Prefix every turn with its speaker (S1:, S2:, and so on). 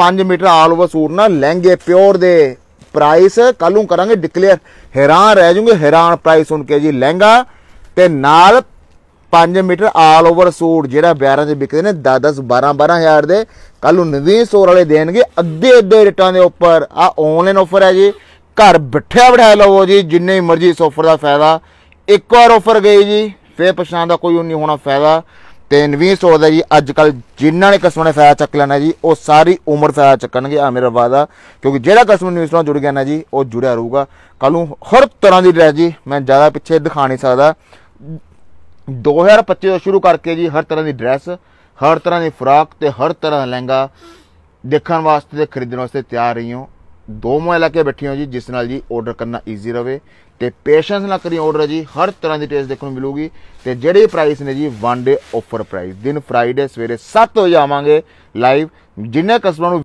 S1: 5 metre all over suit ਨਾਲ ਲਹਿੰਗੇ pure ਦੇ ਪ੍ਰਾਈਸ ਕੱਲ ਨੂੰ ਕਰਾਂਗੇ ਡਿਕਲੇਅਰ ਹੈਰਾਨ ਰਹਿ ਜੂਗੇ ਹੈਰਾਨ ਪ੍ਰਾਈਸ ਸੁਣ ਕੇ ਜੀ ਲਹਿੰਗਾ ਤੇ ਨਾਲ 5 ਮੀਟਰ ਆਲ ਓਵਰ ਸੂਟ ਜਿਹੜਾ ਬਿਆਰਾਂ ਦੇ ਵਿਕਦੇ ਨੇ 10 10 12 12000 ਦੇ ਕੱਲ ਨੂੰ ਨਵੀਂ ਸੋਰ ਵਾਲੇ ਦੇਣਗੇ ਅੱਧੇ ਅੱਧੇ ਰੇਟਾਂ ਦੇ ਉੱਪਰ ਆ ਆਨਲਾਈਨ ਆਫਰ ਹੈ ਜੀ ਘਰ ਬਿਠਿਆ ਬਿਠਾ ਲਵੋ ਜੀ ਜਿੰਨੇ ਮਰਜ਼ੀ ਇਸ ਆਫਰ ਦਾ ਫਾਇਦਾ ਇੱਕ ਵਾਰ ਆਫਰ ਗਈ ਜੀ ਫੇਰ ਪਛਾਣ ਦਾ ਕੋਈ ਨਹੀਂ ਹੋਣਾ ਫਾਇਦਾ ਤੇ ਨਵੀਂ ਹੈ ਜੀ ਅੱਜ ਕੱਲ ਜਿਨ੍ਹਾਂ ਨੇ ਕਸਮ ਨੇ ਫਾਇਦਾ ਚੱਕ ਲੈਣਾ ਜੀ ਉਹ ਸਾਰੀ ਉਮਰ ਫਾਇਦਾ ਚੱਕਣਗੇ ਆ ਮੇਰਾ ਵਾਦਾ ਕਿਉਂਕਿ ਜਿਹੜਾ ਕਸਮ ਨਿਊਜ਼ ਨਾਲ ਜੁੜ ਗਿਆ ਨਾ ਜੀ ਉਹ ਜੁੜਿਆ ਰਹੂਗਾ ਕੱਲ ਨੂੰ ਹਰ ਤਰ੍ਹਾਂ ਦੀ ਡਰੈਸ ਜੀ ਮੈਂ ਜ਼ਿਆਦਾ ਪਿੱਛੇ ਦਿਖਾ ਨਹੀਂ ਸਕਦਾ 2025 ਤੋਂ ਸ਼ੁਰੂ ਕਰਕੇ ਜੀ ਹਰ ਤਰ੍ਹਾਂ ਦੀ ਡਰੈਸ ਹਰ ਤਰ੍ਹਾਂ ਦੀ ਫਰਾਕ ਤੇ ਹਰ ਤਰ੍ਹਾਂ ਦਾ ਲਹਿੰਗਾ ਦੇਖਣ ਵਾਸਤੇ ਤੇ ਖਰੀਦਣ ਵਾਸਤੇ ਤਿਆਰ ਰਹੀ ਹਾਂ ਦੋਵਾਂ ਇਲਾਕੇ ਬੈਠੇ ਹੋ ਜੀ ਜਿਸ ਨਾਲ ਜੀ ਆਰਡਰ ਕਰਨਾ ਈਜ਼ੀ ਰਵੇ ਤੇ ਪੇਸ਼ੈਂਸ ਨਾਲ ਕਰੀ ਆਰਡਰ ਜੀ ਹਰ ਤਰ੍ਹਾਂ ਦੀ ਟੇਸਟ ਦੇਖਣ ਨੂੰ ਮਿਲੂਗੀ ਤੇ ਜਿਹੜੇ ਪ੍ਰਾਈਸ ਨੇ ਜੀ 1 ਡੇ ਆਫਰ ਪ੍ਰਾਈਸ ਦਿਨ ਫਰਾਈਡੇ ਸਵੇਰੇ 7 ਵਜੇ ਆਵਾਂਗੇ ਲਾਈਵ ਜਿੰਨੇ ਕਸਟਮਰ ਨੂੰ